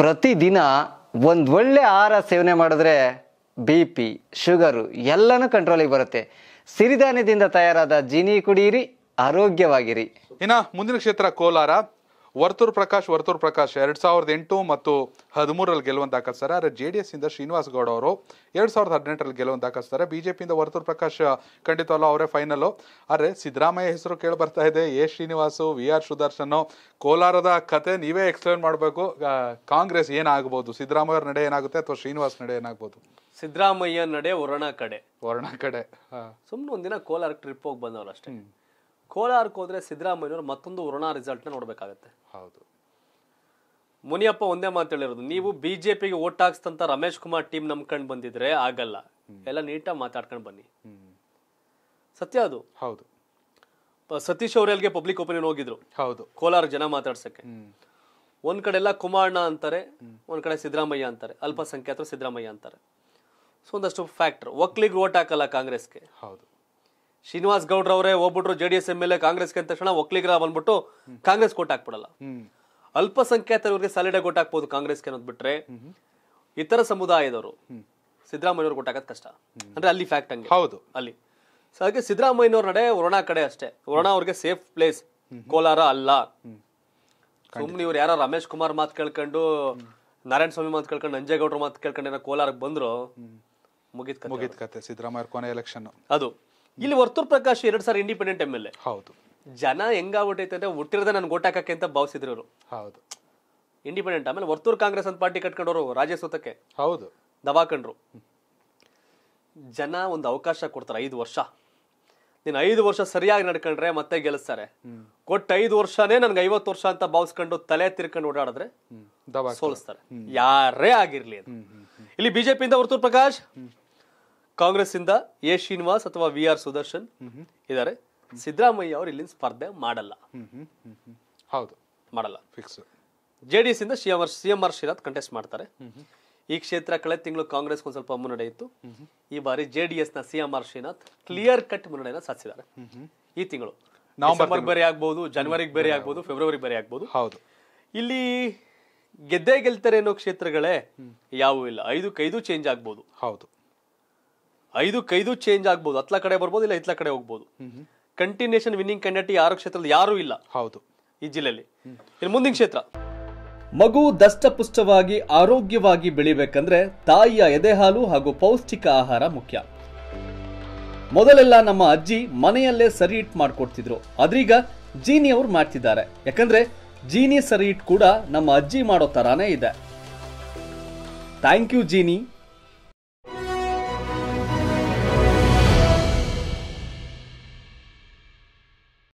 ಪ್ರತಿದಿನ ಒಂದು ಒಳ್ಳೆ ಆಹಾರ ಸೇವನೆ ಮಾಡಿದ್ರೆ ಬಿ ಪಿ ಶುಗರು ಎಲ್ಲನೂ ಕಂಟ್ರೋಲಿಗೆ ಬರುತ್ತೆ ಸಿರಿಧಾನ್ಯದಿಂದ ತಯಾರಾದ ಜೀನಿ ಕುಡಿಯಿರಿ ಆರೋಗ್ಯವಾಗಿರಿ ಇನ್ನು ಮುಂದಿನ ಕ್ಷೇತ್ರ ಕೋಲಾರ ವರ್ತೂರ್ ಪ್ರಕಾಶ್ ವರ್ತೂರ್ ಪ್ರಕಾಶ್ ಎರಡು ಸಾವಿರದ ಎಂಟು ಮತ್ತು ಹದಿಮೂರರಲ್ಲಿ ಗೆಲುವನ್ನು ದಾಖಲಿಸ್ತಾರೆ ಆದರೆ ಜೆ ಡಿ ಎಸ್ ಇಂದ ಶ್ರೀನಿವಾಸ್ ಗೌಡ ಅವರು ಎರಡು ಸಾವಿರದ ಹದಿನೆಂಟರಲ್ಲಿ ಗೆಲುವನ್ನು ದಾಖಲಿಸ್ತಾರೆ ಬಿಜೆಪಿಯಿಂದ ವರ್ತೂರ್ ಪ್ರಕಾಶ್ ಖಂಡಿತವಲ್ಲ ಅವರೇ ಫೈನಲ್ಲು ಆದರೆ ಸಿದ್ದರಾಮಯ್ಯ ಹೆಸರು ಕೇಳಿ ಬರ್ತಾ ಇದೆ A Srinivas V R Sudarshan ಕೋಲಾರದ ಕತೆ ನೀವೇ ಎಕ್ಸ್ಪ್ಲೇನ್ ಮಾಡಬೇಕು ಕಾಂಗ್ರೆಸ್ ಏನಾಗಬಹುದು ಸಿದ್ದರಾಮಯ್ಯ ನಡೆ ಏನಾಗುತ್ತೆ ಅಥವಾ ಶ್ರೀನಿವಾಸ್ ನಡೆ ಏನಾಗಬಹುದು ಸಿದ್ದರಾಮಯ್ಯ ನಡೆ ವರ್ಣ ಕಡೆ ವರ್ಣ ಕಡೆ ಸುಮ್ಮನೆ ಒಂದಿನ ಕೋಲಾರ ಟ್ರಿಪ್ ಹೋಗಿ ಬಂದವಲ್ಲ ಅಷ್ಟೇ ಕೋಲಾರಕ್ಕೆ ಹೋದ್ರೆ ಸಿದ್ದರಾಮಯ್ಯವರು ಮತ್ತೊಂದು ಉರುಣಾ ರಿಸಲ್ಟ್ನ ನೋಡಬೇಕಾಗತ್ತೆ ಹೌದು ಮುನಿಯಪ್ಪ ಒಂದೇ ಮಾತು ಹೇಳಿರೋದು ನೀವು ಬಿಜೆಪಿಗೆ ಜೆ ಪಿಗೆ ಓಟ್ ಹಾಕ್ಸ್ತಂತ ರಮೇಶ್ ಕುಮಾರ್ ಟೀಮ್ ನಂಬ್ಕೊಂಡು ಬಂದಿದ್ರೆ ಆಗಲ್ಲ ಎಲ್ಲ ನೀಟಾಗಿ ಮಾತಾಡ್ಕೊಂಡು ಬನ್ನಿ ಸತ್ಯ ಅದು ಹೌದು ಸತೀಶ್ ಅವ್ರಲ್ಗೆ ಪಬ್ಲಿಕ್ ಒಪಿನಿಯನ್ ಹೋಗಿದ್ರು ಹೌದು ಕೋಲಾರ ಜನ ಮಾತಾಡ್ಸಕ್ಕೆ ಒಂದ್ ಕಡೆ ಎಲ್ಲ ಕುಮಾರಣ್ಣ ಅಂತಾರೆ ಒಂದ್ ಕಡೆ ಸಿದ್ದರಾಮಯ್ಯ ಅಂತಾರೆ ಅಲ್ಪಸಂಖ್ಯಾತರು ಸಿದ್ದರಾಮಯ್ಯ ಅಂತಾರೆ ಸೊ ಒಂದಷ್ಟು ಫ್ಯಾಕ್ಟರ್ ಒಕ್ಲಿಗೆ ಓಟ್ ಹಾಕಲ್ಲ ಕಾಂಗ್ರೆಸ್ಗೆ ಹೌದು ಶ್ರೀನಿವಾಸ್ ಗೌಡ್ರವರೇ ಹೋಗ್ಬಿಟ್ರು J D S M L A ಕಾಂಗ್ರೆಸ್ಗೆ ಅಂತ ತಕ್ಷಣ ಒಕ್ಕಲಿಗರ ಬಂದ್ಬಿಟ್ಟು ಕಾಂಗ್ರೆಸ್ ಕೋಟ್ ಹಾಕ್ಬಿಡಲ್ಲ ಅಲ್ಪಸಂಖ್ಯಾತರವರಿಗೆ ಸಾಲಿಡ ಕೋಟ್ ಹಾಕ್ಬೋದು ಕಾಂಗ್ರೆಸ್ಗೆ ಅನ್ನೋದು ಬಿಟ್ರೆ ಇತರ ಸಮುದಾಯದವರು ಸಿದ್ದರಾಮಯ್ಯ ಕೋಟ್ ಹಾಕೋದು ಕಷ್ಟ ಅಂದ್ರೆ ಅಲ್ಲಿ ಫ್ಯಾಕ್ಟ್ ಹಂಗೆ ಹೌದು ಅಲ್ಲಿ ಸೊ ಹಾಗೆ ನಡೆ ವರುಣಾ ಕಡೆ ಅಷ್ಟೇ ವರುಣಾ ಅವ್ರಿಗೆ ಸೇಫ್ ಪ್ಲೇಸ್ ಕೋಲಾರ ಅಲ್ಲ ಸುಮ್ಮನೆ ಇವ್ರು ಯಾರೋ ರಮೇಶ್ ಕುಮಾರ್ ಮಾತು ಕೇಳ್ಕೊಂಡು ನಾರಾಯಣ ಸ್ವಾಮಿ ಮಾತು ಕೇಳ್ಕೊಂಡು ನಂಜೇಗೌಡ್ರ ಮಾತು ಕೇಳ್ಕೊಂಡು ಏನೋ ಕೋಲಾರಕ್ಕೆ ಬಂದ್ರು ಮುಗಿದ ಮುಗಿದ ಕತೆ ಸಿದ್ದರಾಮಯ್ಯ ಕೊನೆ ಎಲೆಕ್ಷನ್ ಅದು ಇಲ್ಲಿ ವರ್ತೂರ್ ಪ್ರಕಾಶ್ ಎರಡ್ ಸಾವಿರ ಇಂಡಿಪೆಂಡೆಂಟ್ ಎಂ ಎಲ್ ಎ ಹೌದು ಜನ ಹೆಂಗಾಗ್ಬಿಟ್ಟೈತೆ ಅಂದ್ರೆ ಹುಟ್ಟಿರೋದೇ ನಾನು ಹಾಕಕ್ಕೆ ಅಂತ ಭಾವಿಸಿದ್ರು ಅವರು ಹೌದು ಇಂಡಿಪೆಂಡೆಂಟ್ ಆಮೇಲೆ ವರ್ತೂರ್ ಕಾಂಗ್ರೆಸ್ ಅಂತ ಪಾರ್ಟಿ ಕಟ್ಕೊಂಡವರು ರಾಜ್ಯಸೂತಕ್ಕೆ ಹೌದು ದವಾಕಂಡ್ರು ಜನ ಒಂದು ಅವಕಾಶ ಕೊಡ್ತಾರೆ ಐದು ವರ್ಷ ನೀನು ಐದು ವರ್ಷ ಸರಿಯಾಗಿ ನಡ್ಕೊಂಡ್ರೆ ಮತ್ತೆ ಗೆಲ್ಲಿಸ್ತಾರೆ ಕೊಟ್ಟ ಐದು ವರ್ಷನೇ ನನ್ಗೆ ಐವತ್ತು ವರ್ಷ ಅಂತ ಭಾವಿಸ್ಕೊಂಡು ತಲೆ ತಿರ್ಕೊಂಡು ಓಡಾಡಿದ್ರೆ ಸೋಲಿಸ್ತಾರೆ ಯಾರೇ ಆಗಿರ್ಲಿ ಇಲ್ಲಿ ಬಿಜೆಪಿಯಿಂದ ವರ್ತೂರ್ ಪ್ರಕಾಶ್ ಕಾಂಗ್ರೆಸ್ಸಿಂದ ಎ ಶ್ರೀನಿವಾಸ್ ಅಥವಾ ವಿ ಆರ್ ಸುದರ್ಶನ್ ಇದ್ದಾರೆ ಸಿದ್ದರಾಮಯ್ಯ ಅವರು ಇಲ್ಲಿ ಸ್ಪರ್ಧೆ ಮಾಡಲ್ಲ ಹೌದು ಮಾಡಲ್ಲ ಫಿಕ್ಸ್ ಜೆ ಡಿ ಎಸ್ ಇಂದ C M R C M R Srinath contest ಮಾಡ್ತಾರೆ ಈ ಕ್ಷೇತ್ರ ಕಳೆದ ತಿಂಗಳು ಕಾಂಗ್ರೆಸ್ ಒಂದು ಸ್ವಲ್ಪ ಮುನ್ನಡೆ ಇತ್ತು ಈ ಬಾರಿ ಜೆ ಡಿ ನ C M R Srinath clear cut ಮುನ್ನಡೆಯನ್ನು ಸಾಧಿಸಿದ್ದಾರೆ ಈ ತಿಂಗಳು ನವೆಂಬರ್ ಬೇರೆ ಆಗ್ಬಹುದು ಜನವರಿಗೆ ಬೇರೆ ಆಗ್ಬಹುದು ಫೆಬ್ರವರಿ ಬೇರೆ ಆಗ್ಬಹುದು ಹೌದು ಇಲ್ಲಿ ಗೆದ್ದೇ ಗೆಲ್ತಾರೆ ಅನ್ನೋ ಕ್ಷೇತ್ರಗಳೇ ಯಾವೂ ಇಲ್ಲ ಐದು ಕೈದು ಚೇಂಜ್ ಆಗ್ಬಹುದು ಹೌದು ಐದು ಕೈದು ಚೇಂಜ್ ಆಗ್ಬೋದು ಹತ್ಲ ಕಡೆ ಬರ್ಬೋದು ಇಲ್ಲ ಹಿತ್ಲ ಕಡೆ ಹೋಗ್ಬೋದು ಕಂಟಿನ್ಯೂಷನ್ ವಿನ್ನಿಂಗ್ ಕ್ಯಾಂಡಿಡೇಟ್ ಯಾರು ಕ್ಷೇತ್ರದಲ್ಲಿ ಯಾರೂ ಇಲ್ಲ ಹೌದು ಈ ಜಿಲ್ಲೆಯಲ್ಲಿ ಇನ್ನು ಮುಂದಿನ ಕ್ಷೇತ್ರ ಮಗು ದಷ್ಟಪುಷ್ಟವಾಗಿ ಆರೋಗ್ಯವಾಗಿ ಬೆಳಿಬೇಕಂದ್ರೆ ತಾಯಿಯ ಎದೆ ಹಾಲು ಹಾಗೂ ಪೌಷ್ಟಿಕ ಆಹಾರ ಮುಖ್ಯ ಮೊದಲೆಲ್ಲ ನಮ್ಮ ಅಜ್ಜಿ ಮನೆಯಲ್ಲೇ ಸರಿ ಇಟ್ ಮಾಡ್ಕೊಡ್ತಿದ್ರು ಅದ್ರೀಗ ಜೀನಿ ಅವ್ರು ಮಾಡ್ತಿದ್ದಾರೆ ಯಾಕಂದ್ರೆ ಜೀನಿ ಸರಿ ಇಟ್ ಕೂಡ ನಮ್ಮ ಅಜ್ಜಿ ಮಾಡೋ ತರಾನೇ ಇದೆ ಥ್ಯಾಂಕ್ ಯು ಜೀನಿ